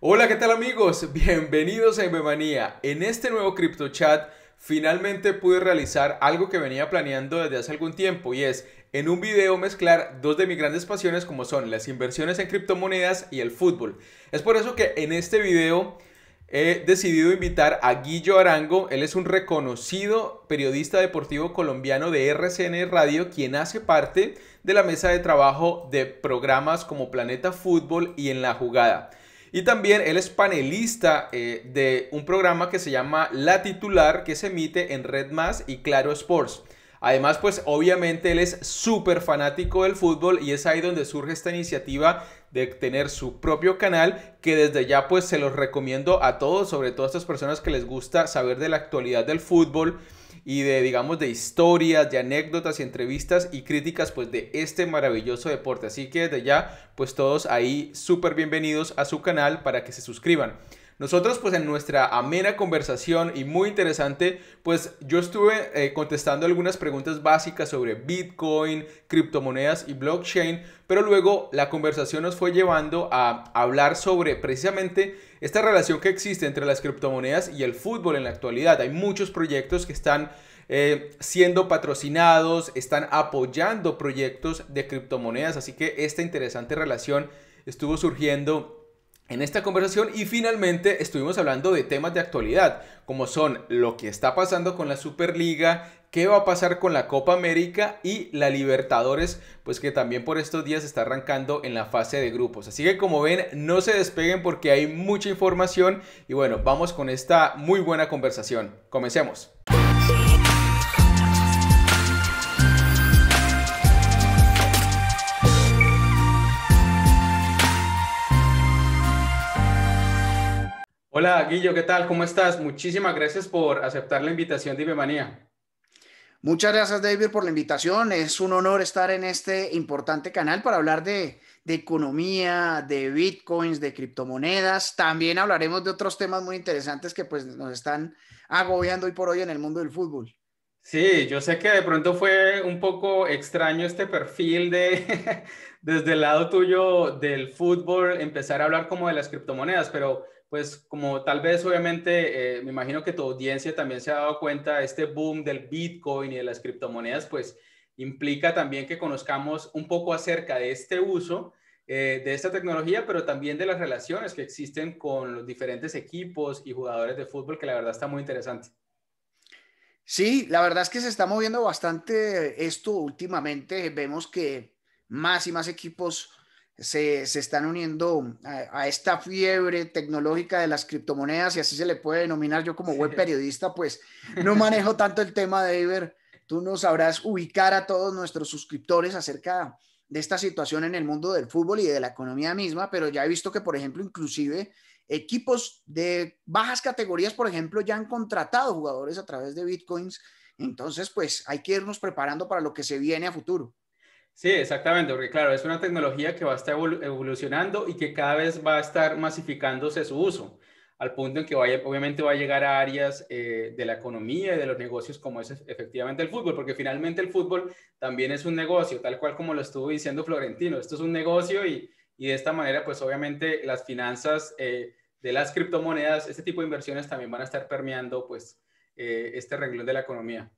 Hola, ¿qué tal amigos? Bienvenidos a Memanía. En este nuevo Crypto Chat finalmente pude realizar algo que venía planeando desde hace algún tiempo y es en un video mezclar dos de mis grandes pasiones como son las inversiones en criptomonedas y el fútbol. Es por eso que en este video he decidido invitar a Guillo Arango. Él es un reconocido periodista deportivo colombiano de RCN Radio, quien hace parte de la mesa de trabajo de programas como Planeta Fútbol y En la Jugada. Y también él es panelista eh, de un programa que se llama La Titular, que se emite en Red Más y Claro Sports. Además, pues obviamente él es súper fanático del fútbol y es ahí donde surge esta iniciativa de tener su propio canal que desde ya pues se los recomiendo a todos, sobre todo a estas personas que les gusta saber de la actualidad del fútbol y de, digamos, de historias, de anécdotas y entrevistas y críticas, pues, de este maravilloso deporte. Así que desde ya, pues todos ahí súper bienvenidos a su canal para que se suscriban. Nosotros pues en nuestra amena conversación y muy interesante, pues yo estuve eh, contestando algunas preguntas básicas sobre Bitcoin, criptomonedas y blockchain, pero luego la conversación nos fue llevando a hablar sobre precisamente esta relación que existe entre las criptomonedas y el fútbol en la actualidad. Hay muchos proyectos que están eh, siendo patrocinados, están apoyando proyectos de criptomonedas, así que esta interesante relación estuvo surgiendo en esta conversación y finalmente estuvimos hablando de temas de actualidad, como son lo que está pasando con la Superliga, qué va a pasar con la Copa América y la Libertadores, pues que también por estos días está arrancando en la fase de grupos. Así que como ven, no se despeguen porque hay mucha información y bueno, vamos con esta muy buena conversación. Comencemos. Hola Guillo, ¿qué tal? ¿Cómo estás? Muchísimas gracias por aceptar la invitación de Muchas gracias David por la invitación. Es un honor estar en este importante canal para hablar de, economía, de bitcoins, de criptomonedas. También hablaremos de otros temas muy interesantes que pues nos están agobiando hoy por hoy en el mundo del fútbol. Sí, yo sé que de pronto fue un poco extraño este perfil de desde el lado tuyo del fútbol empezar a hablar como de las criptomonedas, pero pues como tal vez obviamente eh, me imagino que tu audiencia también se ha dado cuenta, este boom del Bitcoin y de las criptomonedas, pues implica también que conozcamos un poco acerca de este uso eh, de esta tecnología, pero también de las relaciones que existen con los diferentes equipos y jugadores de fútbol, que la verdad está muy interesante. Sí, la verdad es que se está moviendo bastante esto últimamente. Vemos que más y más equipos se, están uniendo a, esta fiebre tecnológica de las criptomonedas, y así se le puede denominar. Yo como web periodista, pues no manejo tanto el tema de Iber. Tú no sabrás ubicar a todos nuestros suscriptores acerca de esta situación en el mundo del fútbol y de la economía misma, pero ya he visto que, por ejemplo, inclusive equipos de bajas categorías, por ejemplo, ya han contratado jugadores a través de bitcoins. Entonces, pues hay que irnos preparando para lo que se viene a futuro. Sí, exactamente, porque claro, es una tecnología que va a estar evolucionando y que cada vez va a estar masificándose su uso, al punto en que obviamente va a llegar a áreas eh, de la economía y de los negocios como es efectivamente el fútbol, porque finalmente el fútbol también es un negocio, tal cual como lo estuvo diciendo Florentino, esto es un negocio y, y de esta manera pues obviamente las finanzas eh, de las criptomonedas, este tipo de inversiones también van a estar permeando pues eh, este renglón de la economía.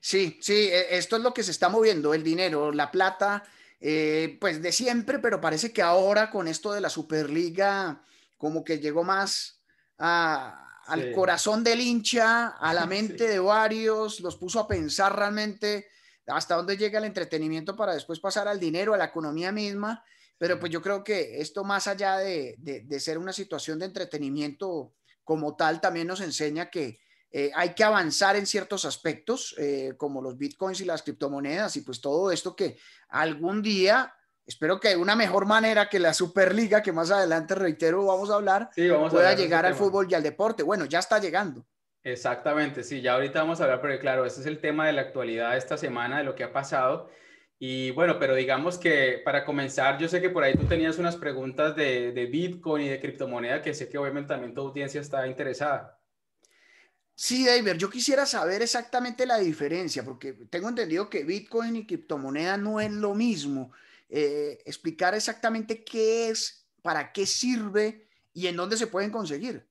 Sí, sí, e, esto es lo que se está moviendo, el dinero, la plata, eh, pues de siempre, pero parece que ahora con esto de la Superliga, como que llegó más al corazón del hincha, a la mente de varios, los puso a pensar realmente hasta dónde llega el entretenimiento para después pasar al dinero, a la economía misma, pero pues yo creo que esto más allá de ser una situación de entretenimiento como tal, también nos enseña que eh, hay que avanzar en ciertos aspectos, eh, como los bitcoins y las criptomonedas y pues todo esto que algún día, espero que una mejor manera que la Superliga, que más adelante, reitero, vamos a hablar, pueda llegar al fútbol y al deporte. Bueno, ya está llegando. Exactamente, sí, ya ahorita vamos a hablar, pero claro, ese es el tema de la actualidad esta semana, de lo que ha pasado. Y bueno, pero digamos que para comenzar, yo sé que por ahí tú tenías unas preguntas de, de Bitcoin y de criptomoneda, que sé que obviamente también tu audiencia está interesada. Sí, David, yo quisiera saber exactamente la diferencia, porque tengo entendido que Bitcoin y criptomoneda no es lo mismo. Eh, explicar exactamente qué es, para qué sirve y en dónde se pueden conseguir.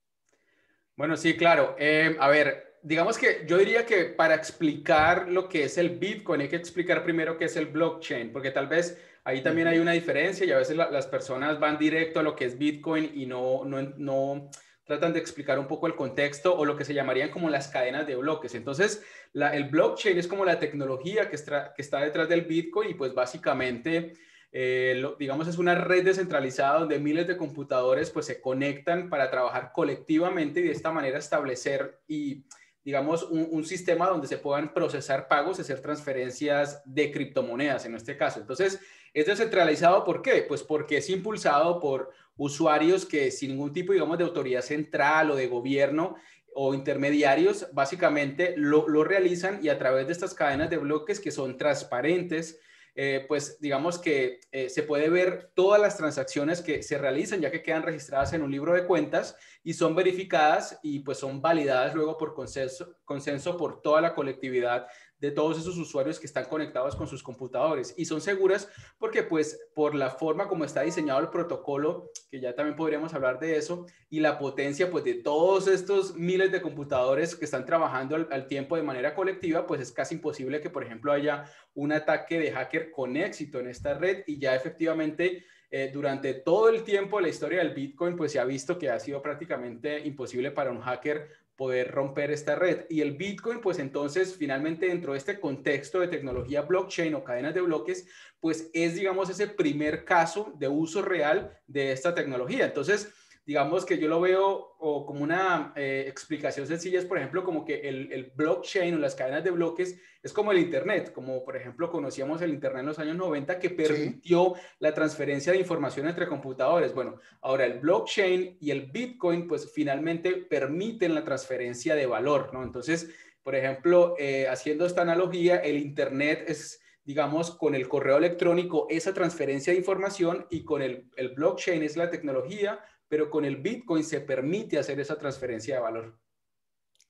Bueno, sí, claro. Eh, a ver, digamos que yo diría que para explicar lo que es el Bitcoin hay que explicar primero qué es el blockchain, porque tal vez ahí también hay una diferencia y a veces las personas van directo a lo que es Bitcoin y no, no, no tratan de explicar un poco el contexto o lo que se llamarían como las cadenas de bloques. Entonces, el blockchain es como la tecnología que, está, detrás del Bitcoin y pues básicamente, eh, digamos, es una red descentralizada donde miles de computadores pues se conectan para trabajar colectivamente y de esta manera establecer y digamos, un, un, sistema donde se puedan procesar pagos y hacer transferencias de criptomonedas en este caso. Entonces, es descentralizado, ¿por qué? Pues porque es impulsado por usuarios que sin ningún tipo, digamos, de autoridad central o de gobierno o intermediarios, básicamente lo, realizan y a través de estas cadenas de bloques que son transparentes, eh, pues digamos que eh, se puede ver todas las transacciones que se realizan, ya que quedan registradas en un libro de cuentas y son verificadas y pues son validadas luego por consenso, consenso por toda la colectividad de todos esos usuarios que están conectados con sus computadores. Y son seguras porque, pues, por la forma como está diseñado el protocolo, que ya también podríamos hablar de eso, y la potencia, pues, de todos estos miles de computadores que están trabajando al, tiempo de manera colectiva, pues es casi imposible que, por ejemplo, haya un ataque de hacker con éxito en esta red y ya efectivamente... Eh, durante todo el tiempo de la historia del Bitcoin, pues se ha visto que ha sido prácticamente imposible para un hacker poder romper esta red. Y el Bitcoin, pues entonces, finalmente dentro de este contexto de tecnología blockchain o cadenas de bloques, pues es, digamos, ese primer caso de uso real de esta tecnología. Entonces, digamos que yo lo veo como una eh, explicación sencilla, es por ejemplo como que el, blockchain o las cadenas de bloques es como el Internet, como por ejemplo conocíamos el Internet en los años 90 que permitió la transferencia de información entre computadores. Bueno, ahora el blockchain y el Bitcoin pues finalmente permiten la transferencia de valor, ¿no? Entonces, por ejemplo, eh, haciendo esta analogía, el Internet es digamos, con el correo electrónico esa transferencia de información y con el, el blockchain es la tecnología pero con el Bitcoin se permite hacer esa transferencia de valor.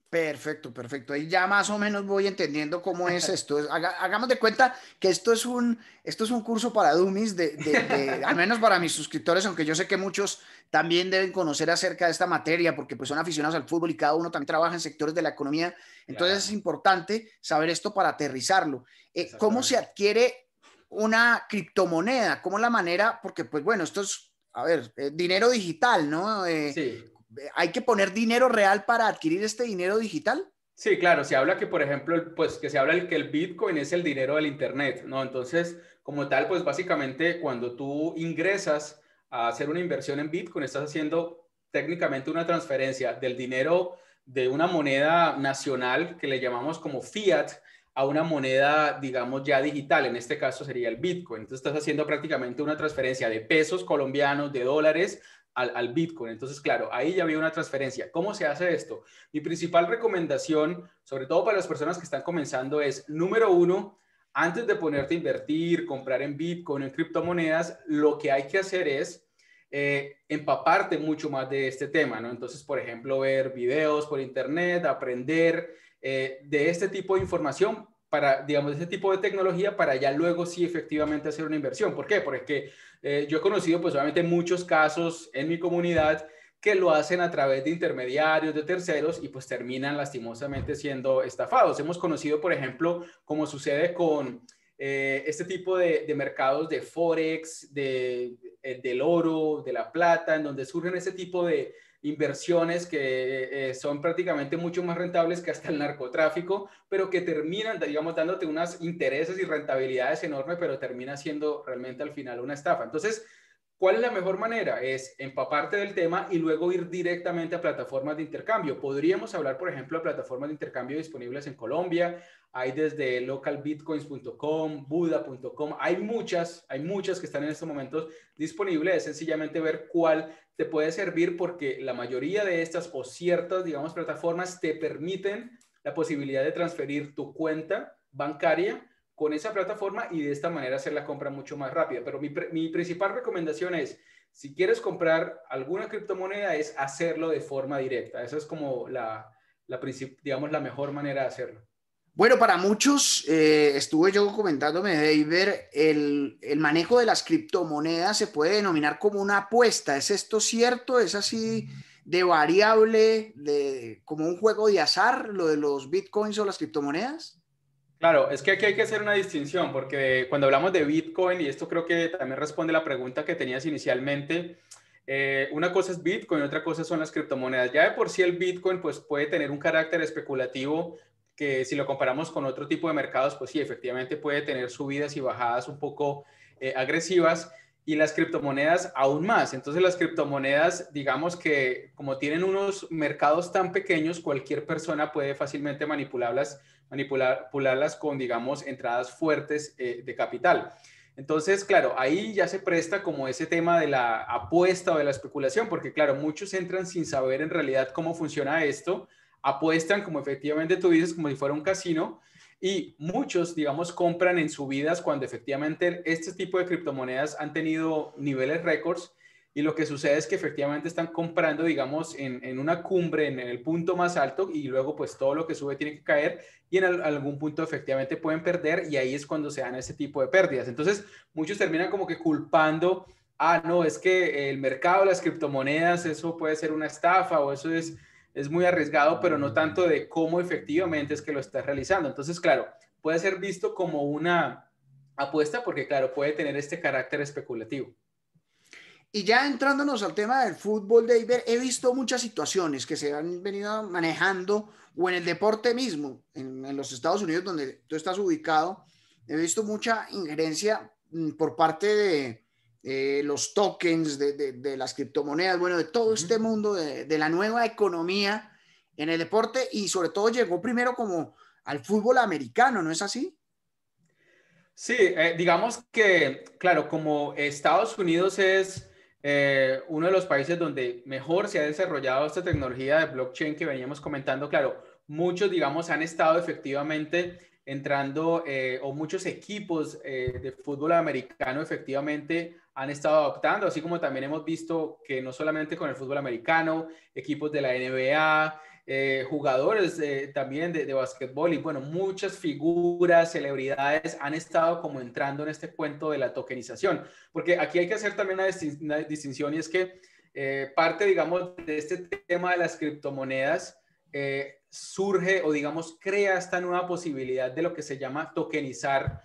Perfecto, perfecto. Ahí ya más o menos voy entendiendo cómo es esto. hagamos de cuenta que esto es un, esto es un curso para dummies, al menos para mis suscriptores, aunque yo sé que muchos también deben conocer acerca de esta materia, porque pues son aficionados al fútbol y cada uno también trabaja en sectores de la economía. Entonces es importante saber esto para aterrizarlo. Eh, ¿Cómo se adquiere una criptomoneda? ¿Cómo la manera? Porque pues bueno, esto es a ver, eh, dinero digital, ¿no? Eh, sí. ¿Hay que poner dinero real para adquirir este dinero digital? Sí, claro, se habla que, por ejemplo, pues que se habla el, que el Bitcoin es el dinero del Internet, ¿no? Entonces, como tal, pues básicamente cuando tú ingresas a hacer una inversión en Bitcoin, estás haciendo técnicamente una transferencia del dinero de una moneda nacional que le llamamos como fiat a una moneda, digamos, ya digital, en este caso sería el Bitcoin. Entonces estás haciendo prácticamente una transferencia de pesos colombianos, de dólares al, Bitcoin. Entonces, claro, ahí ya había una transferencia. ¿Cómo se hace esto? Mi principal recomendación, sobre todo para las personas que están comenzando, es, número uno, antes de ponerte a invertir, comprar en Bitcoin, en criptomonedas, lo que hay que hacer es... Eh, empaparte mucho más de este tema, ¿no? Entonces, por ejemplo, ver videos por internet, aprender, eh, de este tipo de información para, digamos, ese tipo de tecnología para ya luego sí efectivamente hacer una inversión. ¿Por qué? Porque eh, yo he conocido pues obviamente muchos casos en mi comunidad que lo hacen a través de intermediarios, de terceros y pues terminan lastimosamente siendo estafados. Hemos conocido, por ejemplo, como sucede con eh, este tipo de, mercados de forex, de, eh, del oro, de la plata, en donde surgen ese tipo de inversiones que eh, son prácticamente mucho más rentables que hasta el narcotráfico, pero que terminan, digamos, dándote unos intereses y rentabilidades enormes, pero termina siendo realmente al final una estafa. Entonces, ¿Cuál es la mejor manera? Es empaparte del tema y luego ir directamente a plataformas de intercambio. Podríamos hablar, por ejemplo, de plataformas de intercambio disponibles en Colombia. Hay desde localbitcoins.com, buda.com. Hay muchas, hay muchas que están en estos momentos disponibles. Es sencillamente ver cuál te puede servir porque la mayoría de estas o ciertas, digamos, plataformas te permiten la posibilidad de transferir tu cuenta bancaria con esa plataforma y de esta manera hacer la compra mucho más rápida. Pero mi, principal recomendación es, si quieres comprar alguna criptomoneda, es hacerlo de forma directa. Esa es como la, la digamos, la mejor manera de hacerlo. Bueno, para muchos, eh, estuve yo comentándome, David, el, el manejo de las criptomonedas se puede denominar como una apuesta. ¿Es esto cierto? ¿Es así de variable, de, como un juego de azar, lo de los bitcoins o las criptomonedas? Claro, es que aquí hay que hacer una distinción, porque cuando hablamos de Bitcoin, y esto creo que también responde la pregunta que tenías inicialmente, eh, una cosa es Bitcoin, y otra cosa son las criptomonedas. Ya de por sí el Bitcoin pues, puede tener un carácter especulativo que si lo comparamos con otro tipo de mercados, pues sí, efectivamente puede tener subidas y bajadas un poco eh, agresivas y las criptomonedas aún más. Entonces las criptomonedas, digamos que como tienen unos mercados tan pequeños, cualquier persona puede fácilmente manipularlas manipularlas con, digamos, entradas fuertes eh, de capital. Entonces, claro, ahí ya se presta como ese tema de la apuesta o de la especulación, porque claro, muchos entran sin saber en realidad cómo funciona esto, apuestan, como efectivamente tú dices, como si fuera un casino, y muchos, digamos, compran en subidas cuando efectivamente este tipo de criptomonedas han tenido niveles récords y lo que sucede es que efectivamente están comprando, digamos, en, una cumbre, en, el punto más alto, y luego pues todo lo que sube tiene que caer y en algún punto efectivamente pueden perder y ahí es cuando se dan ese tipo de pérdidas. Entonces, muchos terminan como que culpando, ah, no, es que el mercado, las criptomonedas, eso puede ser una estafa o eso es, es muy arriesgado, pero no tanto de cómo efectivamente es que lo estás realizando. Entonces, claro, puede ser visto como una apuesta porque, claro, puede tener este carácter especulativo. Y ya entrándonos al tema del fútbol, David, he visto muchas situaciones que se han venido manejando o en el deporte mismo, en, los Estados Unidos donde tú estás ubicado, he visto mucha injerencia mm, por parte de eh, los tokens, de, las criptomonedas, bueno, de todo este mundo, de, la nueva economía en el deporte y sobre todo llegó primero como al fútbol americano, ¿no es así? Sí, eh, digamos que, claro, como Estados Unidos es eh, uno de los países donde mejor se ha desarrollado esta tecnología de blockchain que veníamos comentando, claro, muchos, digamos, han estado efectivamente entrando eh, o muchos equipos eh, de fútbol americano efectivamente han estado adoptando, así como también hemos visto que no solamente con el fútbol americano, equipos de la NBA, eh, jugadores también de, de y bueno, muchas figuras, celebridades han estado como entrando en este cuento de la tokenización, porque aquí hay que hacer también una, distinción y es que eh, parte, digamos, de este tema de las criptomonedas eh, surge o digamos crea esta nueva posibilidad de lo que se llama tokenizar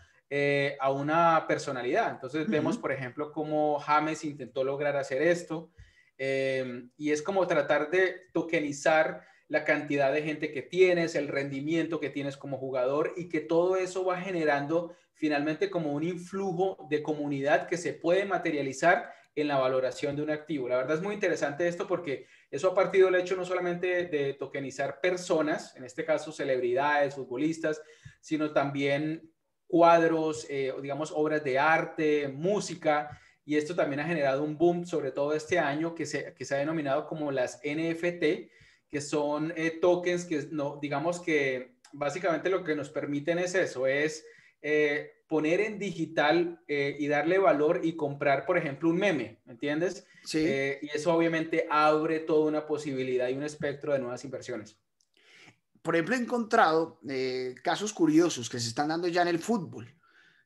a una personalidad. Entonces vemos, por ejemplo, cómo James intentó lograr hacer esto y es como tratar de tokenizar la cantidad de gente que tienes, el rendimiento que tienes como jugador y que todo eso va generando finalmente como un influjo de comunidad que se puede materializar en la valoración de un activo. La verdad es muy interesante esto porque eso ha partido del hecho no solamente de tokenizar personas, en este caso celebridades, futbolistas, sino también cuadros, eh, digamos, obras de arte, música, y esto también ha generado un boom, sobre todo este año, que se, que se ha denominado como las NFT, que son eh, tokens que, no, digamos que básicamente lo que nos permiten es eso, es eh, poner en digital eh, y darle valor y comprar, por ejemplo, un meme, ¿entiendes? Sí. y eso obviamente abre toda una posibilidad y un espectro de nuevas inversiones. Por ejemplo, he encontrado casos curiosos que se están dando ya en el fútbol.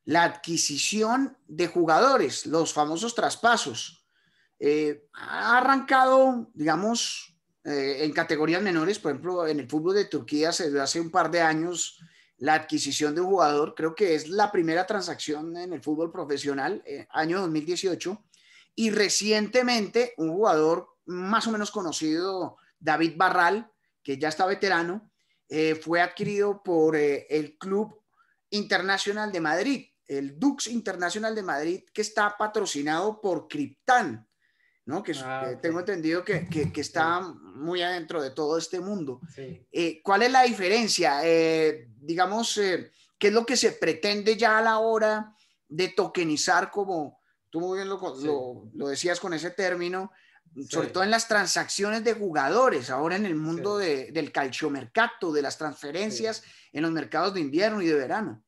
La adquisición de jugadores, los famosos traspasos. ha arrancado, digamos, eh, en categorías menores, por ejemplo, en el fútbol de Turquía se dio hace un par de años la adquisición de un jugador, creo que es la primera transacción en el fútbol profesional, eh, año 2018, y recientemente un jugador más o menos conocido, David Barral, que ya está veterano, eh, fue adquirido por el Club Internacional de Madrid, el Dux Internacional de Madrid, que está patrocinado por Criptan. ¿no? Que, ah, eh, tengo entendido que, que, está muy adentro de todo este mundo. Eh, ¿Cuál es la diferencia? Eh, digamos, ¿qué es lo que se pretende ya a la hora de tokenizar, como tú muy bien lo, decías con ese término, sobre todo en las transacciones de jugadores, ahora en el mundo del calciomercato, de las transferencias en los mercados de invierno y de verano?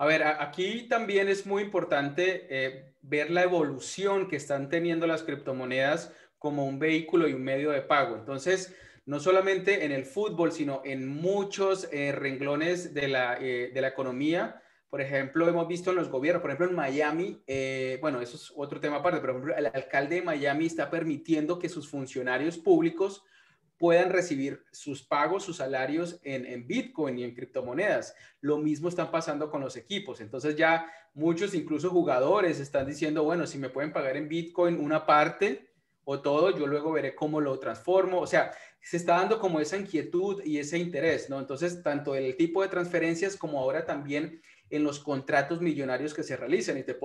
A ver, aquí también es muy importante eh, ver la evolución que están teniendo las criptomonedas como un vehículo y un medio de pago. Entonces, no solamente en el fútbol, sino en muchos eh, renglones de la, eh, de la, economía. Por ejemplo, hemos visto en los gobiernos, por ejemplo, en Miami, bueno, eso es otro tema aparte, pero por ejemplo, el alcalde de Miami está permitiendo que sus funcionarios públicos puedan recibir sus pagos, sus salarios en, Bitcoin y en criptomonedas. Lo mismo están pasando con los equipos. Entonces ya muchos, incluso jugadores, están diciendo, bueno, si me pueden pagar en Bitcoin una parte o todo, yo luego veré cómo lo transformo. O sea, se está dando como esa inquietud y ese interés, ¿no? Entonces, tanto el tipo de transferencias como ahora también en los contratos millonarios que se realizan. Y te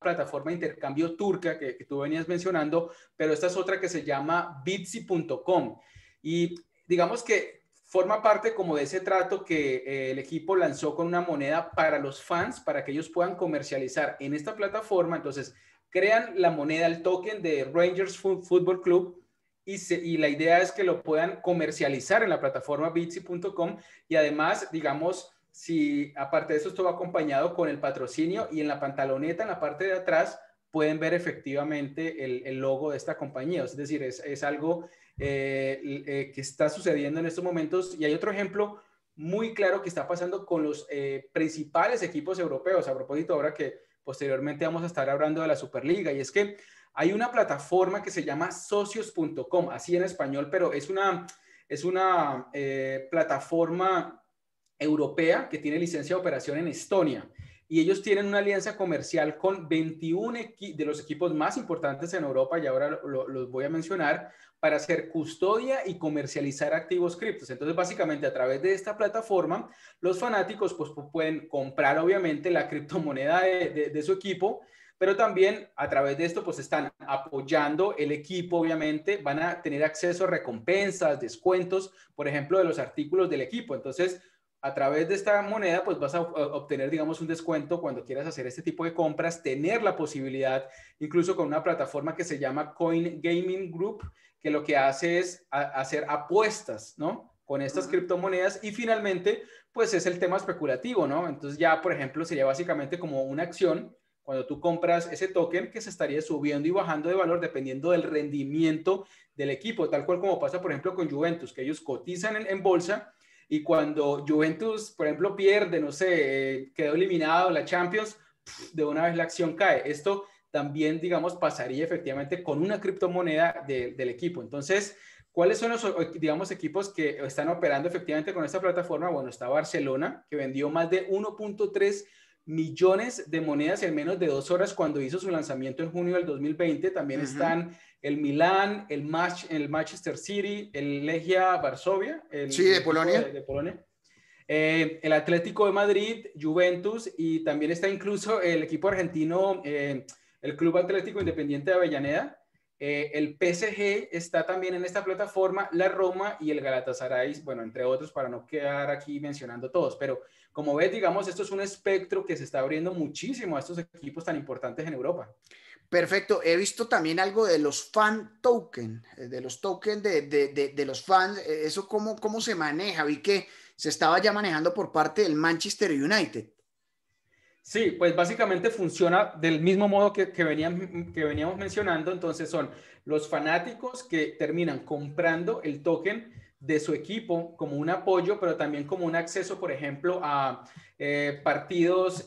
plataforma de intercambio turca que, que tú venías mencionando, pero esta es otra que se llama Bitsy.com y digamos que forma parte como de ese trato que eh, el equipo lanzó con una moneda para los fans, para que ellos puedan comercializar en esta plataforma. Entonces, crean la moneda, el token de Rangers Football Club. Y, la idea es que lo puedan comercializar en la plataforma bitsy.com y además, digamos, si aparte de eso esto va acompañado con el patrocinio y en la pantaloneta, en la parte de atrás, pueden ver efectivamente el, logo de esta compañía. Es decir, es, es algo eh, eh, que está sucediendo en estos momentos. Y hay otro ejemplo muy claro que está pasando con los eh, principales equipos europeos, a propósito ahora que posteriormente vamos a estar hablando de la Superliga, y es que hay una plataforma que se llama socios.com, así en español, pero es una, es una plataforma europea que tiene licencia de operación en Estonia y ellos tienen una alianza comercial con 21 de los equipos más importantes en Europa, y ahora los voy a mencionar, para hacer custodia y comercializar activos criptos. Entonces, básicamente a través de esta plataforma, los fanáticos pues, pueden comprar obviamente la criptomoneda de, de su equipo, pero también a través de esto pues están apoyando el equipo, obviamente, van a tener acceso a recompensas, descuentos, por ejemplo, de los artículos del equipo. Entonces, a través de esta moneda, pues vas a obtener, digamos, un descuento cuando quieras hacer este tipo de compras, tener la posibilidad, incluso con una plataforma que se llama Coin Gaming Group, que lo que hace es hacer apuestas, ¿no? Con estas criptomonedas y finalmente, pues es el tema especulativo, ¿no? Entonces ya, por ejemplo, sería básicamente como una acción cuando tú compras ese token que se estaría subiendo y bajando de valor dependiendo del rendimiento del equipo, tal cual como pasa, por ejemplo, con Juventus, que ellos cotizan en bolsa y cuando Juventus, por ejemplo, pierde, no sé, eh, quedó eliminado la Champions, de una vez la acción cae. Esto también, digamos, pasaría efectivamente con una criptomoneda del equipo. Entonces, ¿cuáles son los, eh, digamos, equipos que están operando efectivamente con esta plataforma? Bueno, está Barcelona, que vendió más de 1.3 millones de monedas en menos de dos horas cuando hizo su lanzamiento en junio del 2020. También están el Milán, el, Match, el Manchester City, el Legia Varsovia. El, sí, de Polonia. Eh, el Atlético de Madrid, Juventus y también está incluso el equipo argentino, eh, el Club Atlético Independiente de Avellaneda. Eh, el PSG está también en esta plataforma, la Roma y el Galatasaray, bueno, entre otros, para no quedar aquí mencionando todos, pero como ves, digamos, esto es un espectro que se está abriendo muchísimo a estos equipos tan importantes en Europa. Perfecto. He visto también algo de los fan token, eh, de los tokens de, los fans. Eh, ¿Eso cómo, cómo se maneja? Vi que se estaba ya manejando por parte del Manchester United. Sí, pues básicamente funciona del mismo modo que, que veníamos mencionando. Entonces son los fanáticos que terminan comprando el token de su equipo como un apoyo, pero también como un acceso, por ejemplo, a eh, partidos.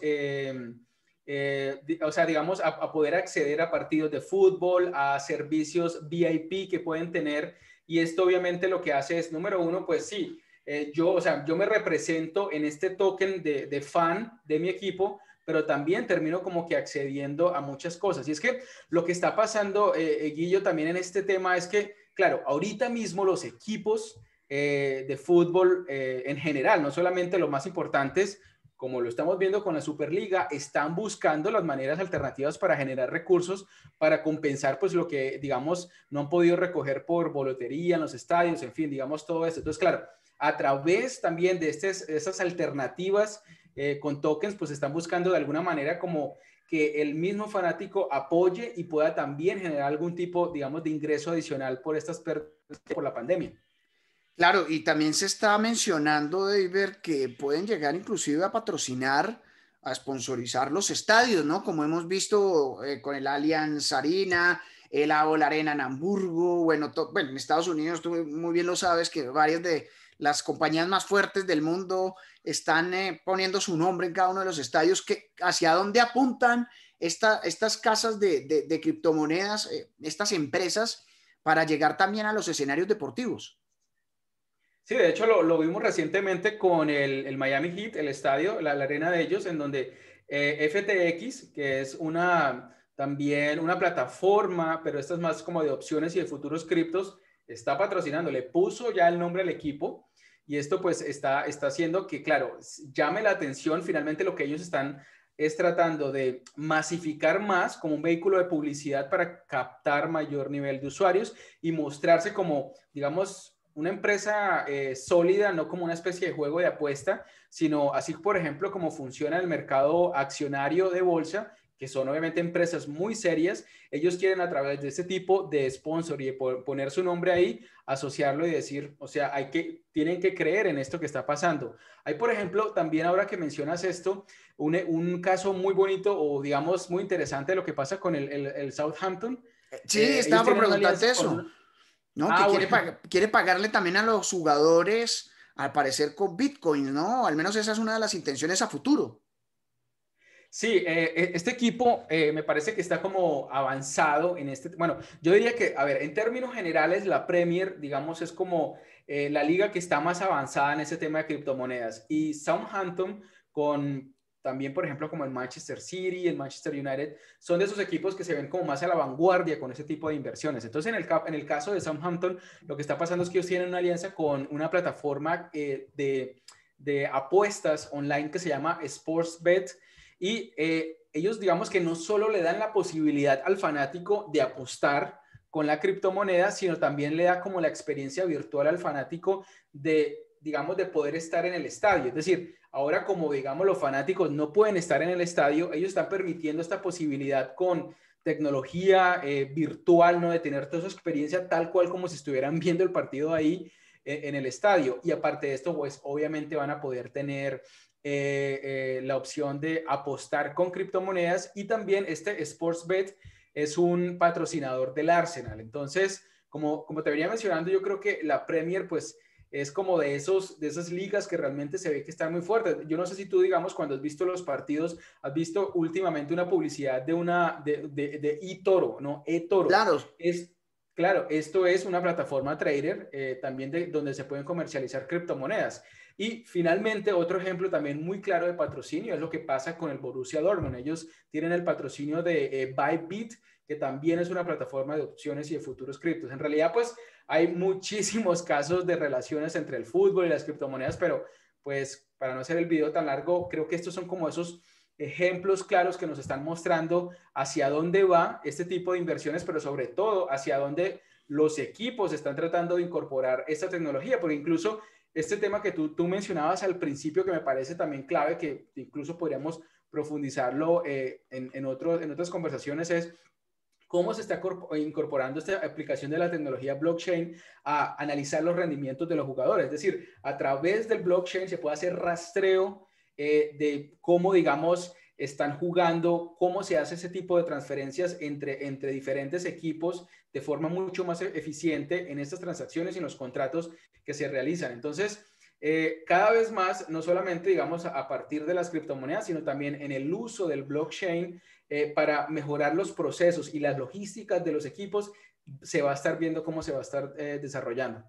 Eh, o sea, digamos, a, poder acceder a partidos de fútbol, a servicios VIP que pueden tener. Y esto obviamente lo que hace es, número uno, pues sí, eh, yo, o sea, yo me represento en este token de, de fan de mi equipo, pero también termino como que accediendo a muchas cosas. Y es que lo que está pasando, eh, Guillo, también en este tema es que, claro, ahorita mismo los equipos de fútbol en general, no solamente los más importantes, como lo estamos viendo con la Superliga, están buscando las maneras alternativas para generar recursos para compensar pues lo que, digamos, no han podido recoger por bolotería en los estadios, en fin, digamos todo esto. Entonces, claro, a través también de estas, esas alternativas eh, con tokens, pues están buscando de alguna manera como que el mismo fanático apoye y pueda también generar algún tipo, digamos, de ingreso adicional por estas por la pandemia. Claro, y también se está mencionando, David, que pueden llegar inclusive a patrocinar, a sponsorizar los estadios, ¿no? Como hemos visto eh, con el Allianz Arena, el Aol Arena en Hamburgo, bueno, en Estados Unidos tú muy bien lo sabes que varias de las compañías más fuertes del mundo están eh, poniendo su nombre en cada uno de los estadios, que, hacia dónde apuntan estas casas de, criptomonedas, eh, estas empresas, para llegar también a los escenarios deportivos. Sí, de hecho lo, vimos recientemente con el, Miami Heat, el estadio, la, arena de ellos, en donde eh, FTX, que es una también una plataforma, pero esta es más como de opciones y de futuros criptos, está patrocinando, le puso ya el nombre al equipo y esto pues está, está haciendo que, claro, llame la atención finalmente lo que ellos están es tratando de masificar más como un vehículo de publicidad para captar mayor nivel de usuarios y mostrarse como, digamos, una empresa eh, sólida, no como una especie de juego de apuesta, sino así, por ejemplo, como funciona el mercado accionario de bolsa, que son obviamente empresas muy serias, ellos quieren a través de este tipo de sponsor y de poner su nombre ahí, asociarlo y decir, o sea, hay que, tienen que creer en esto que está pasando. Hay, por ejemplo, también ahora que mencionas esto, un, un caso muy bonito o digamos muy interesante de lo que pasa con el, el, Southampton. Sí, eh, estaba por preguntarte eso. ¿no? Ah, quiere, pagarle también a los jugadores, al parecer con Bitcoin, ¿no? Al menos esa es una de las intenciones a futuro. Sí, eh, eh, este equipo eh, me parece que está como avanzado en este, bueno, yo diría que, a ver, en términos generales, la Premier, digamos, es como la liga que está más avanzada en ese tema de criptomonedas y Southampton con también, por ejemplo, como el Manchester City, el Manchester United, son de esos equipos que se ven como más a la vanguardia con ese tipo de inversiones. Entonces, en el, en el caso de Southampton, lo que está pasando es que ellos tienen una alianza con una plataforma eh, de, apuestas online que se llama Sportsbet y eh, ellos, digamos que no solo le dan la posibilidad al fanático de apostar, con la criptomoneda, sino también le da como la experiencia virtual al fanático de digamos, de poder estar en el estadio. Es decir, ahora como, digamos, los fanáticos no pueden estar en el estadio, ellos están permitiendo esta posibilidad con tecnología eh, virtual, ¿no? De tener toda su experiencia tal cual como si estuvieran viendo el partido ahí eh, en el estadio. Y aparte de esto, pues obviamente van a poder tener eh, la opción de apostar con criptomonedas y también este Sportsbet es un patrocinador del Arsenal. Entonces, como, como te venía mencionando, yo creo que la Premier, pues es como de, esos, de esas ligas que realmente se ve que están muy fuertes. Yo no sé si tú, digamos, cuando has visto los partidos, has visto últimamente una publicidad de una, de, de, de eToro, ¿no? eToro. Claro. Es, Claro, esto es una plataforma trader eh, también de, donde se pueden comercializar criptomonedas. Y finalmente, otro ejemplo también muy claro de patrocinio es lo que pasa con el Borussia Dortmund. Ellos tienen el patrocinio de eh, Bybit, que también es una plataforma de opciones y de futuros criptos. En realidad, pues hay muchísimos casos de relaciones entre el fútbol y las criptomonedas, pero pues para no hacer el video tan largo, creo que estos son como esos ejemplos claros que nos están mostrando hacia dónde va este tipo de inversiones, pero sobre todo hacia dónde los equipos están tratando de incorporar esta tecnología, porque incluso este tema que tú, tú mencionabas al principio, que me parece también clave, que incluso podríamos profundizarlo eh, en, en, en otras conversaciones, es cómo se está incorporando esta aplicación de la tecnología blockchain a analizar los rendimientos de los jugadores. Es decir, a través del blockchain se puede hacer rastreo eh, de cómo, digamos, están jugando, cómo se hace ese tipo de transferencias entre, entre diferentes equipos de forma mucho más e, eficiente en estas transacciones y en los contratos que se realizan. Entonces, eh, cada vez más, no solamente, digamos, a partir de las criptomonedas, sino también en el uso del blockchain eh, para mejorar los procesos y las logísticas de los equipos, se va a estar viendo cómo se va a estar eh, desarrollando.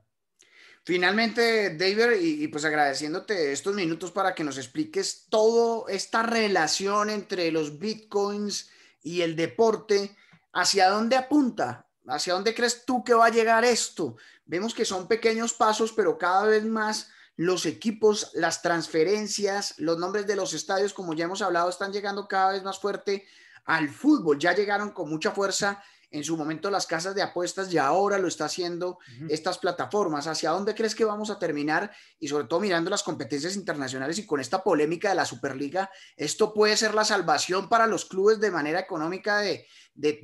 Finalmente, David, y, y, pues agradeciéndote estos minutos para que nos expliques toda esta relación entre los bitcoins y el deporte, ¿hacia dónde apunta? ¿Hacia dónde crees tú que va a llegar esto? Vemos que son pequeños pasos, pero cada vez más los equipos, las transferencias, los nombres de los estadios, como ya hemos hablado, están llegando cada vez más fuerte al fútbol. Ya llegaron con mucha fuerza en su momento las casas de apuestas y ahora lo está haciendo estas plataformas. ¿Hacia dónde crees que vamos a terminar? Y sobre todo mirando las competencias internacionales y con esta polémica de la Superliga, ¿esto puede ser la salvación para los clubes de manera económica de,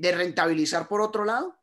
rentabilizar por otro lado?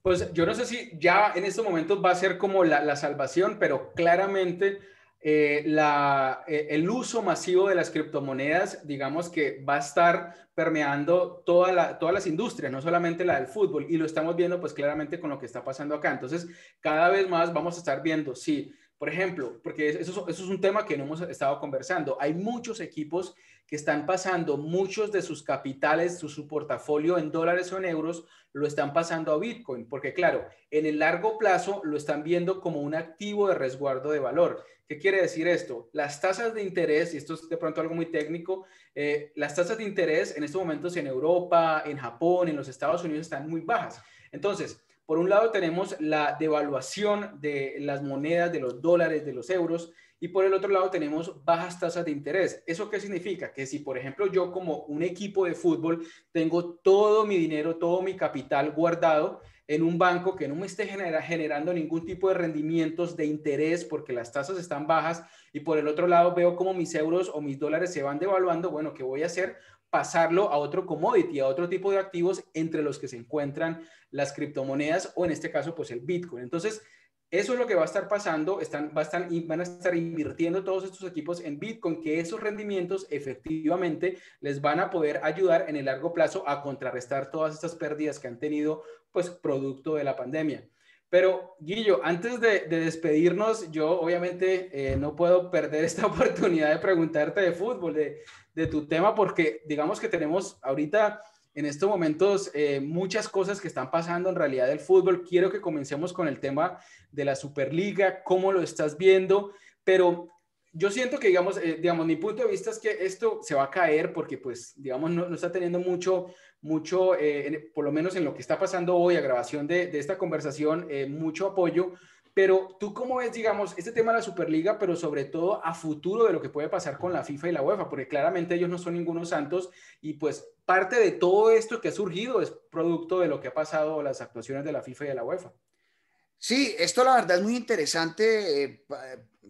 Pues yo no sé si ya en estos momentos va a ser como la salvación, pero claramente eh, la, eh, el uso masivo de las criptomonedas, digamos que va a estar permeando toda todas las industrias, no solamente la del fútbol, y lo estamos viendo pues claramente con lo que está pasando acá. Entonces, cada vez más vamos a estar viendo si, por ejemplo, porque eso, eso es un tema que no hemos estado conversando, hay muchos equipos que están pasando muchos de sus capitales, su, portafolio en dólares o en euros, lo están pasando a Bitcoin, porque claro, en el largo plazo lo están viendo como un activo de resguardo de valor. ¿Qué quiere decir esto? Las tasas de interés, y esto es de pronto algo muy técnico, eh, las tasas de interés en estos momentos en Europa, en Japón, en los Estados Unidos están muy bajas. Entonces, por un lado tenemos la devaluación de las monedas, de los dólares, de los euros, y por el otro lado tenemos bajas tasas de interés. ¿Eso qué significa? Que si, por ejemplo, yo como un equipo de fútbol tengo todo mi dinero, todo mi capital guardado en un banco que no me esté generando ningún tipo de rendimientos de interés porque las tasas están bajas y por el otro lado veo como mis euros o mis dólares se van devaluando, bueno, ¿qué voy a hacer? pasarlo a otro commodity, a otro tipo de activos entre los que se encuentran las criptomonedas o en este caso pues el Bitcoin. Entonces, eso es lo que va a estar pasando, están, van a estar invirtiendo todos estos equipos en Bitcoin, que esos rendimientos efectivamente les van a poder ayudar en el largo plazo a contrarrestar todas estas pérdidas que han tenido, pues, producto de la pandemia. Pero Guillo, antes de, despedirnos, yo obviamente eh, no puedo perder esta oportunidad de preguntarte de fútbol, de, de tu tema, porque digamos que tenemos ahorita en estos momentos eh, muchas cosas que están pasando en realidad del fútbol. Quiero que comencemos con el tema de la Superliga, cómo lo estás viendo, pero yo siento que, digamos, eh, digamos, mi punto de vista es que esto se va a caer porque, pues, digamos, no, no está teniendo mucho, mucho, eh, por lo menos en lo que está pasando hoy a grabación de, de esta conversación, mucho apoyo pero tú cómo ves, digamos, este tema de la Superliga, pero sobre todo a futuro de lo que puede pasar con la FIFA y la UEFA, porque claramente ellos no son ningunos santos y pues parte de todo esto que ha surgido es producto de lo que ha pasado las actuaciones de la FIFA y de la UEFA. Sí, esto la verdad es muy interesante eh,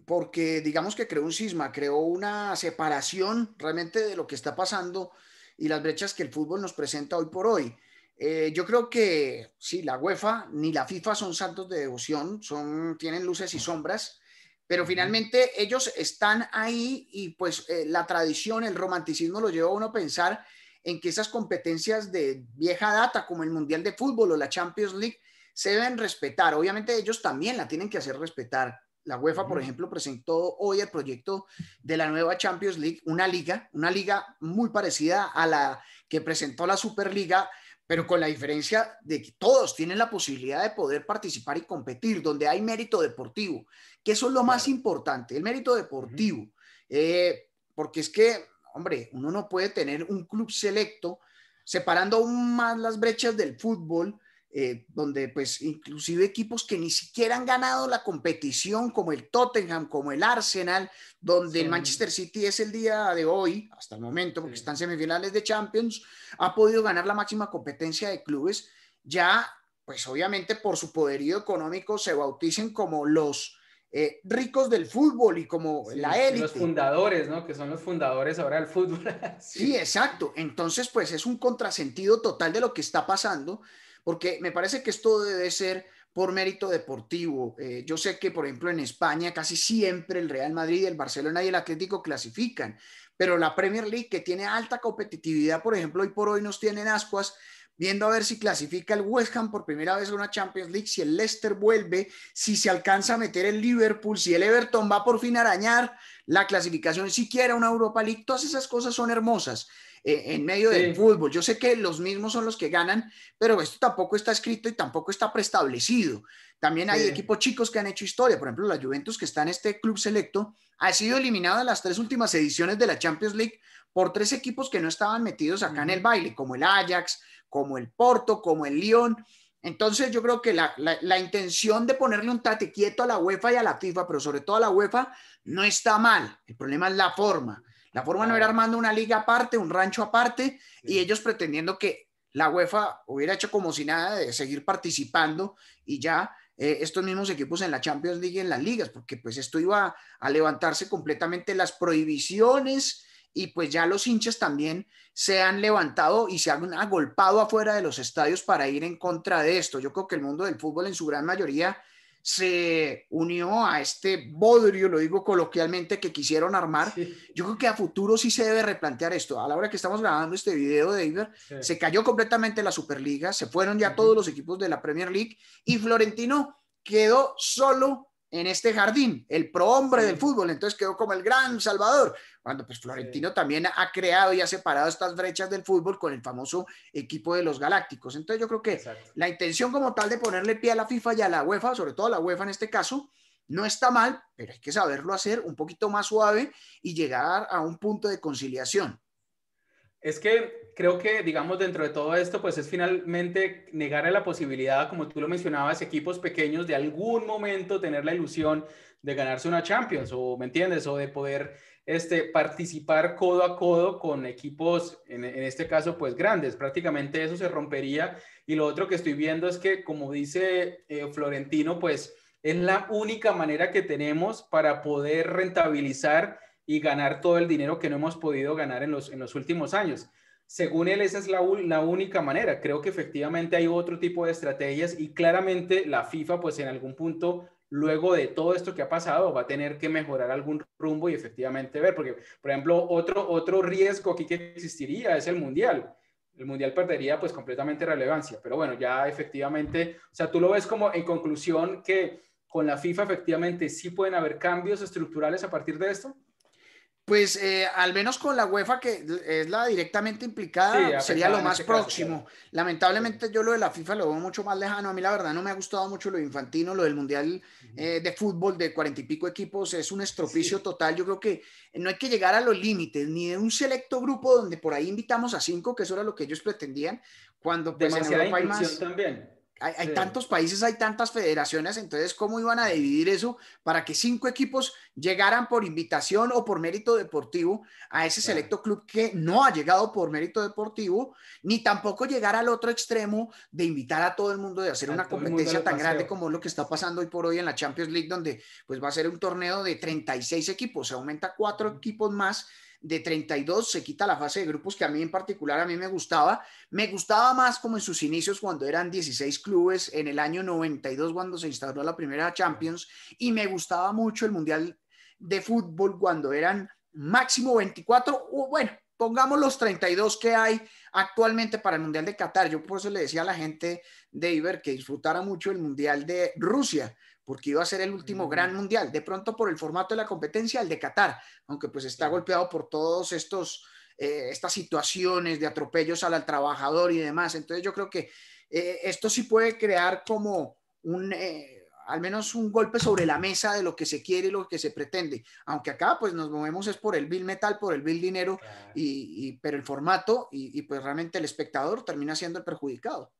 porque digamos que creó un cisma, creó una separación realmente de lo que está pasando y las brechas que el fútbol nos presenta hoy por hoy. Eh, yo creo que sí, la UEFA ni la FIFA son santos de devoción, son, tienen luces y sombras, pero finalmente ellos están ahí y pues eh, la tradición, el romanticismo lo lleva a uno a pensar en que esas competencias de vieja data como el Mundial de Fútbol o la Champions League se deben respetar. Obviamente ellos también la tienen que hacer respetar. La UEFA, por ejemplo, presentó hoy el proyecto de la nueva Champions League, una liga, una liga muy parecida a la que presentó la Superliga, pero con la diferencia de que todos tienen la posibilidad de poder participar y competir, donde hay mérito deportivo, que eso es lo más importante, el mérito deportivo, eh, porque es que, hombre, uno no puede tener un club selecto separando aún más las brechas del fútbol eh, donde pues inclusive equipos que ni siquiera han ganado la competición, como el Tottenham, como el Arsenal, donde el Manchester City es el día de hoy, hasta el momento, porque están semifinales de Champions, ha podido ganar la máxima competencia de clubes, ya pues obviamente por su poderío económico se bauticen como los... Eh, ricos del fútbol y como la élite. Los fundadores, ¿no? Que son los fundadores ahora del fútbol. sí, exacto. Entonces, pues es un contrasentido total de lo que está pasando porque me parece que esto debe ser por mérito deportivo. Eh, yo sé que, por ejemplo, en España casi siempre el Real Madrid, el Barcelona y el Atlético clasifican, pero la Premier League, que tiene alta competitividad, por ejemplo, hoy por hoy nos tienen ascuas viendo a ver si clasifica el West Ham por primera vez en una Champions League, si el Leicester vuelve, si se alcanza a meter el Liverpool, si el Everton va por fin a arañar la clasificación siquiera una Europa League, todas esas cosas son hermosas eh, en medio del fútbol. Yo sé que los mismos son los que ganan, pero esto tampoco está escrito y tampoco está preestablecido. También hay equipos chicos que han hecho historia, por ejemplo, la Juventus que está en este club selecto ha sido eliminada en las tres últimas ediciones de la Champions League por tres equipos que no estaban metidos acá en el baile, como el Ajax, como el Porto, como el Lyon. Entonces yo creo que la, intención de ponerle un tate quieto a la UEFA y a la FIFA, pero sobre todo a la UEFA, no está mal. El problema es la forma. La forma no era armando una liga aparte, un rancho aparte, y ellos pretendiendo que la UEFA hubiera hecho como si nada de seguir participando y ya eh, estos mismos equipos en la Champions League y en las ligas, porque pues esto iba a levantarse completamente las prohibiciones, y pues ya los hinchas también se han levantado y se han agolpado afuera de los estadios para ir en contra de esto. Yo creo que el mundo del fútbol en su gran mayoría se unió a este bodrio, lo digo coloquialmente, que quisieron armar. Yo creo que a futuro sí se debe replantear esto. A la hora que estamos grabando este video, David, se cayó completamente la Superliga, se fueron ya todos los equipos de la Premier League y Florentino quedó solo en este jardín, el prohombre del fútbol, entonces quedó como el gran salvador, cuando pues Florentino también ha creado y ha separado estas brechas del fútbol con el famoso equipo de los Galácticos. Entonces yo creo que la intención como tal de ponerle pie a la FIFA y a la UEFA, sobre todo a la UEFA en este caso, no está mal, pero hay que saberlo hacer un poquito más suave y llegar a un punto de conciliación. Es que creo que, digamos, dentro de todo esto, pues es finalmente negar a la posibilidad, como tú lo mencionabas, equipos pequeños de algún momento tener la ilusión de ganarse una Champions, o, ¿me entiendes? O de poder este, participar codo a codo con equipos, en, este caso, pues grandes. Prácticamente eso se rompería. Y lo otro que estoy viendo es que, como dice eh, Florentino, pues es la única manera que tenemos para poder rentabilizar y ganar todo el dinero que no hemos podido ganar en los, en los últimos años. Según él, esa es la, la única manera. Creo que efectivamente hay otro tipo de estrategias y claramente la FIFA, pues en algún punto luego de todo esto que ha pasado, va a tener que mejorar algún rumbo y efectivamente ver, porque, por ejemplo, otro, otro riesgo aquí que existiría es el Mundial. El Mundial perdería pues completamente relevancia, pero bueno, ya efectivamente, o sea, tú lo ves como en conclusión que con la FIFA efectivamente sí pueden haber cambios estructurales a partir de esto pues eh, al menos con la UEFA, que es la directamente implicada, sería lo más próximo. Lamentablemente yo lo de la FIFA lo veo mucho más lejano. A mí la verdad no me ha gustado mucho lo infantino, lo del Mundial eh, de Fútbol de cuarenta y pico equipos, es un estropicio total. Yo creo que no hay que llegar a los límites, ni de un selecto grupo donde por ahí invitamos a cinco, que eso era lo que ellos pretendían, cuando pues Demasiada en hay más... También. Hay, tantos países, hay tantas federaciones, entonces, ¿cómo iban a dividir eso para que cinco equipos llegaran por invitación o por mérito deportivo a ese selecto club que no ha llegado por mérito deportivo, ni tampoco llegar al otro extremo de invitar a todo el mundo, de hacer una competencia tan grande como lo que está pasando hoy por hoy en la Champions League, donde pues va a ser un torneo de 36 equipos, se aumenta cuatro equipos más de 32, se quita la fase de grupos que a mí en particular a mí me gustaba. Me gustaba más como en sus inicios cuando eran 16 clubes en el año 92 cuando se instauró la primera Champions y me gustaba mucho el Mundial de Fútbol cuando eran máximo 24 o bueno, pongamos los 32 que hay actualmente para el Mundial de Qatar. Yo por eso le decía a la gente de Iber que disfrutara mucho el Mundial de Rusia porque iba a ser el último mm. gran mundial. De pronto por el formato de la competencia, el de Qatar, aunque pues está golpeado por todos estos, eh, estas situaciones de atropellos al, trabajador y demás. Entonces yo creo que eh, esto sí puede crear como un... Eh, al menos un golpe sobre la mesa de lo que se quiere y lo que se pretende. Aunque acá pues nos movemos es por el bill metal, por el bill dinero, y, pero el formato y, y pues realmente el espectador termina siendo el perjudicado.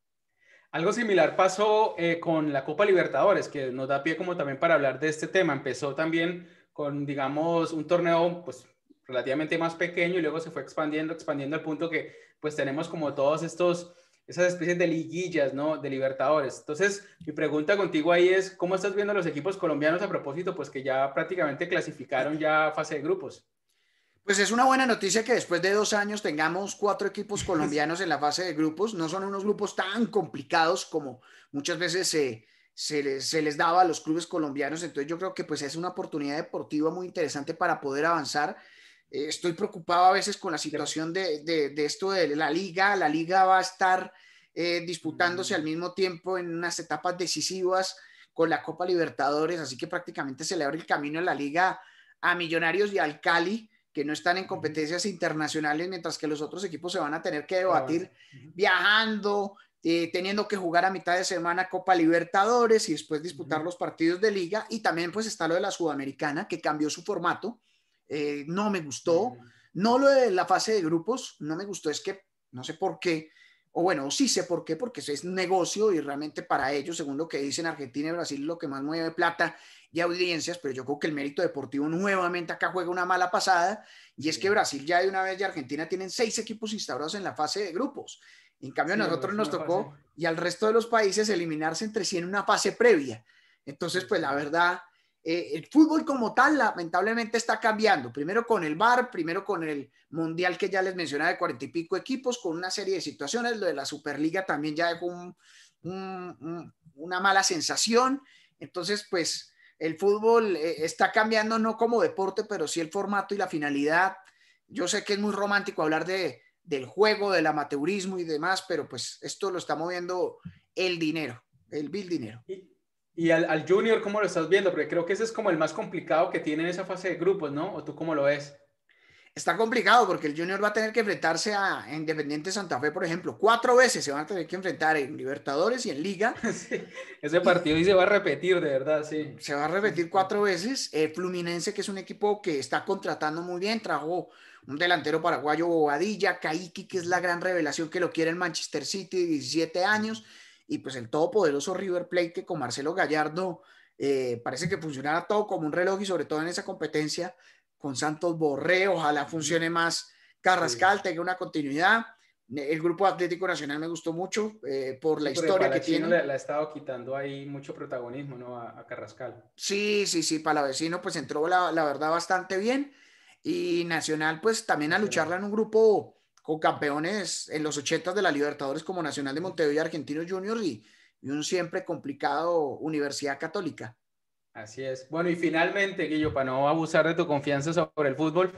Algo similar pasó eh, con la Copa Libertadores, que nos da pie como también para hablar de este tema. Empezó también con, digamos, un torneo pues relativamente más pequeño y luego se fue expandiendo, expandiendo al punto que pues tenemos como todos estos esas especies de liguillas, ¿no? De Libertadores. Entonces, mi pregunta contigo ahí es, ¿cómo estás viendo los equipos colombianos a propósito, pues que ya prácticamente clasificaron ya fase de grupos? Pues es una buena noticia que después de dos años tengamos cuatro equipos colombianos en la fase de grupos. No son unos grupos tan complicados como muchas veces se, les, daba a los clubes colombianos. Entonces yo creo que pues es una oportunidad deportiva muy interesante para poder avanzar. Eh, estoy preocupado a veces con la situación de, esto de la liga. La liga va a estar eh, disputándose mm. al mismo tiempo en unas etapas decisivas con la Copa Libertadores, así que prácticamente se le abre el camino a la liga a Millonarios y al Cali que no están en competencias internacionales, mientras que los otros equipos se van a tener que debatir viajando, eh, teniendo que jugar a mitad de semana Copa Libertadores y después disputar los partidos de liga. Y también pues está lo de la Sudamericana, que cambió su formato. Eh, no me gustó. No lo de la fase de grupos, no me gustó. Es que no sé por qué o bueno, sí sé por qué, porque es negocio y realmente para ellos, según lo que dicen Argentina y Brasil, lo que más mueve plata y audiencias, pero yo creo que el mérito deportivo nuevamente acá juega una mala pasada, y es que Brasil ya de una vez y Argentina tienen seis equipos instaurados en la fase de grupos. En cambio, a nosotros nos tocó y al resto de los países eliminarse entre sí en una fase previa. Entonces, pues la verdad, eh, el fútbol como tal lamentablemente está cambiando, primero con el VAR, primero con el Mundial que ya les mencionaba de cuarenta y pico equipos, con una serie de situaciones, lo de la Superliga también ya dejó una mala sensación, entonces pues el fútbol eh, está cambiando no como deporte, pero sí el formato y la finalidad. Yo sé que es muy romántico hablar de, del juego, del amateurismo y demás, pero pues esto lo está moviendo el dinero, el vil dinero. ¿Y al, Junior cómo lo estás viendo? Porque creo que ese es como el más complicado que tiene en esa fase de grupos, ¿no? ¿O tú cómo lo ves? Está complicado porque el Junior va a tener que enfrentarse a Independiente Santa Fe, por ejemplo. Cuatro veces se van a tener que enfrentar en Libertadores y en Liga. ese partido y, se va a repetir, de verdad, sí. Se va a repetir cuatro veces. Eh, Fluminense, que es un equipo que está contratando muy bien, trajo un delantero paraguayo Bobadilla, Kaiki, que es la gran revelación que lo quiere el Manchester City, 17 años y pues el todopoderoso River Plate que con Marcelo Gallardo eh, parece que funcionara todo como un reloj y sobre todo en esa competencia con Santos Borré, ojalá funcione más Carrascal, tenga una continuidad. El grupo Atlético Nacional me gustó mucho eh, por la historia que tiene. Le, ha estado quitando ahí mucho protagonismo ¿no? a, Carrascal. Sí, sí, sí, para Palavecino pues entró la, la verdad bastante bien y Nacional pues también a lucharla en un grupo con campeones en los 80 de la Libertadores como Nacional de Montevideo Argentinos Juniors y, y un siempre complicado Universidad Católica. Así es. Bueno, y finalmente, Guillo, para no abusar de tu confianza sobre el fútbol,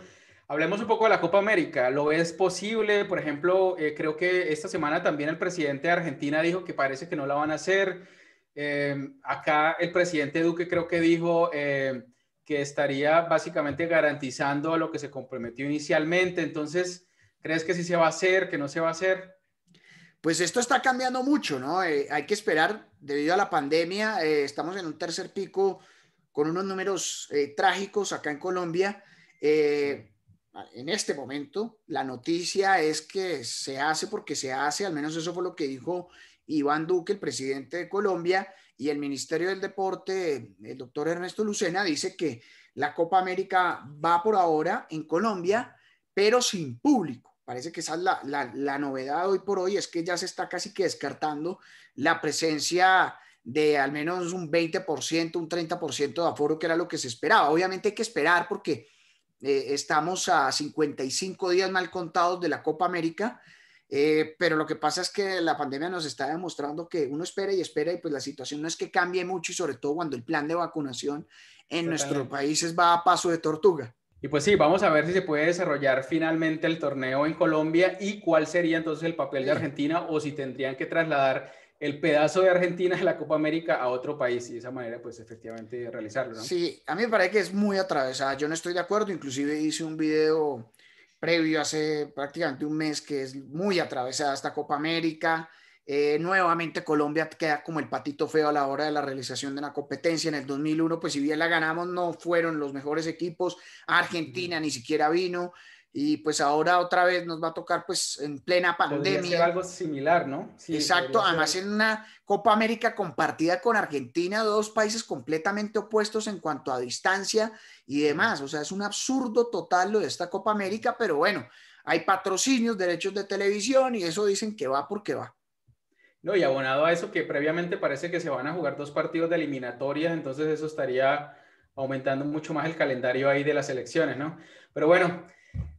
hablemos un poco de la Copa América. ¿Lo es posible? Por ejemplo, eh, creo que esta semana también el presidente de Argentina dijo que parece que no la van a hacer. Eh, acá el presidente Duque creo que dijo eh, que estaría básicamente garantizando lo que se comprometió inicialmente. Entonces, ¿Crees que sí se va a hacer, que no se va a hacer? Pues esto está cambiando mucho, ¿no? Eh, hay que esperar, debido a la pandemia, eh, estamos en un tercer pico con unos números eh, trágicos acá en Colombia. en este momento, la noticia es que se hace porque se hace, al menos eso fue lo que dijo Iván Duque, el presidente de Colombia, y el Ministerio del Deporte, el doctor Ernesto Lucena, dice que la Copa América va por ahora en Colombia, pero sin público. Parece que esa es la, novedad hoy por hoy, es que ya se está casi que descartando la presencia de al menos un 20%, un 30% de aforo, que era lo que se esperaba. Obviamente hay que esperar porque eh, estamos a 55 días mal contados de la Copa América, eh, pero lo que pasa es que la pandemia nos está demostrando que uno espera y espera y pues la situación no es que cambie mucho y sobre todo cuando el plan de vacunación en nuestros países va a paso de tortuga. Y pues sí, vamos a ver si se puede desarrollar finalmente el torneo en Colombia y cuál sería entonces el papel de Argentina o si tendrían que trasladar el pedazo de Argentina de la Copa América a otro país y de esa manera pues efectivamente realizarlo. Sí, a mí me parece que es muy atravesada, yo no estoy de acuerdo, inclusive hice un video previo hace prácticamente un mes que es muy atravesada esta Copa América, eh, nuevamente Colombia queda como el patito feo a la hora de la realización de la competencia. En el 2001, pues si bien la ganamos, no fueron los mejores equipos. Argentina ni siquiera vino. Y pues ahora otra vez nos va a tocar pues en plena pandemia. algo similar, ¿no? Exacto, además en una Copa América compartida con Argentina, dos países completamente opuestos en cuanto a distancia y demás. O sea, es un absurdo total lo de esta Copa América, pero bueno, hay patrocinios, derechos de televisión y eso dicen que va porque va. No, y abonado a eso que previamente parece que se van a jugar dos partidos de eliminatorias, entonces eso estaría aumentando mucho más el calendario ahí de las elecciones, ¿no? Pero bueno,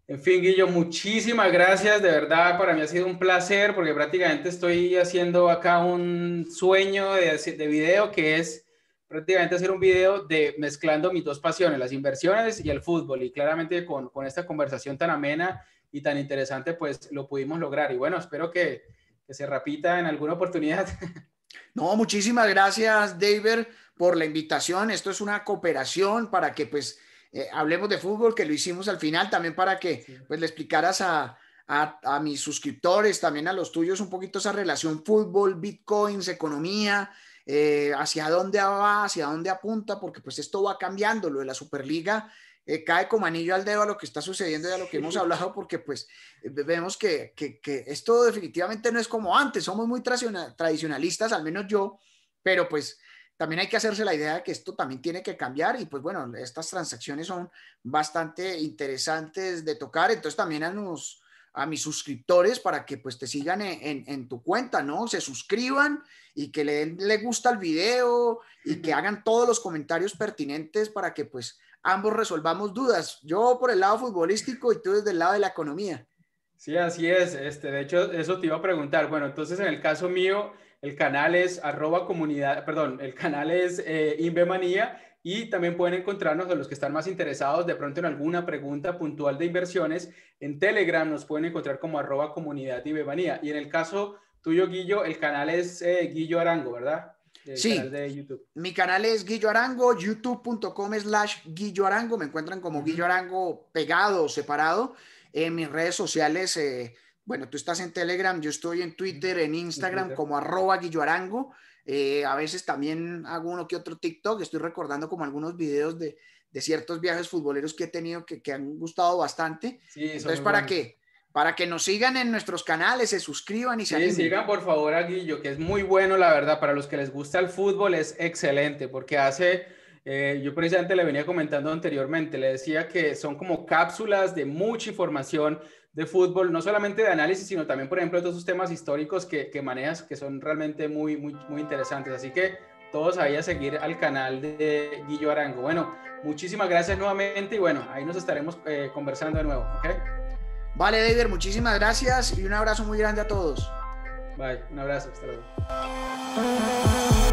en fin, Guillo, muchísimas gracias, de verdad, para mí ha sido un placer porque prácticamente estoy haciendo acá un sueño de, de video que es prácticamente hacer un video de mezclando mis dos pasiones, las inversiones y el fútbol, y claramente con, con esta conversación tan amena y tan interesante, pues lo pudimos lograr. Y bueno, espero que que se repita en alguna oportunidad. No, muchísimas gracias, David, por la invitación. Esto es una cooperación para que pues eh, hablemos de fútbol, que lo hicimos al final, también para que pues le explicaras a, mis suscriptores, también a los tuyos, un poquito esa relación fútbol, bitcoins, economía, eh, hacia dónde va, hacia dónde apunta, porque pues esto va cambiando, lo de la Superliga eh, cae como anillo al dedo a lo que está sucediendo y a lo que hemos hablado, porque pues eh, vemos que, que, esto definitivamente no es como antes, somos muy tradicionalistas, al menos yo, pero pues también hay que hacerse la idea de que esto también tiene que cambiar y pues bueno, estas transacciones son bastante interesantes de tocar, entonces también a, a mis suscriptores para que pues te sigan e-, en, tu cuenta, ¿no? Se suscriban y que le le gusta el video y que hagan todos los comentarios pertinentes para que pues ambos resolvamos dudas. Yo por el lado futbolístico y tú desde el lado de la economía. Sí, así es. Este, de hecho, eso te iba a preguntar. Bueno, entonces en el caso mío, el canal es arroba comunidad, perdón, el canal es eh, Invemanía y también pueden encontrarnos a los que están más interesados de pronto en alguna pregunta puntual de inversiones. En Telegram nos pueden encontrar como arroba comunidad Invemanía. Y en el caso tuyo, Guillo, el canal es eh, Guillo Arango, ¿verdad? sí, mi canal es Guillo youtube.com slash Guillo me encuentran como uh pegado o separado. En mis redes sociales, eh, bueno, tú estás en Telegram, yo estoy en Twitter, en Instagram como arroba Guillo eh, a veces también hago uno que otro TikTok, estoy recordando como algunos videos de, ciertos viajes futboleros que he tenido que, han gustado bastante. Entonces, para qué? para que nos sigan en nuestros canales, se suscriban y se sí, sigan por favor a Guillo, que es muy bueno, la verdad, para los que les gusta el fútbol es excelente, porque hace, eh, yo precisamente le venía comentando anteriormente, le decía que son como cápsulas de mucha información de fútbol, no solamente de análisis, sino también, por ejemplo, de todos esos temas históricos que, manejas, que son realmente muy, muy, muy interesantes. Así que todos ahí a seguir al canal de Guillo Arango. Bueno, muchísimas gracias nuevamente y bueno, ahí nos estaremos eh, conversando de nuevo, ¿ok? Vale, David, muchísimas gracias y un abrazo muy grande a todos. Bye, un abrazo, hasta luego.